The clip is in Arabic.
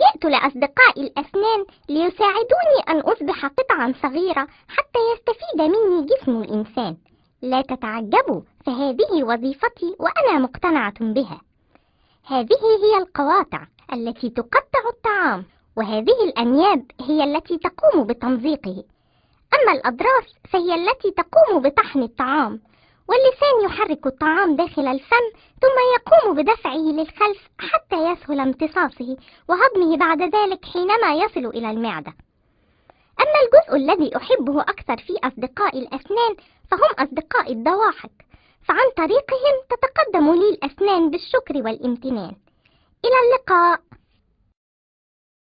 جئت لأصدقائي الأسنان ليساعدوني أن أصبح قطعا صغيرة حتى يستفيد مني جسم الإنسان لا تتعجبوا فهذه وظيفتي وأنا مقتنعة بها هذه هي القواطع التي تقطع الطعام وهذه الأنياب هي التي تقوم بتمزيقه أما الأضراس فهي التي تقوم بطحن الطعام واللسان يحرك الطعام داخل الفم ثم يقوم بدفعه للخلف حتى يسهل امتصاصه وهضمه بعد ذلك حينما يصل إلى المعدة أما الجزء الذي أحبه أكثر في أصدقاء الأسنان فهم أصدقاء الضواحك فعن طريقهم تتقدم لي الأسنان بالشكر والامتنان إلى اللقاء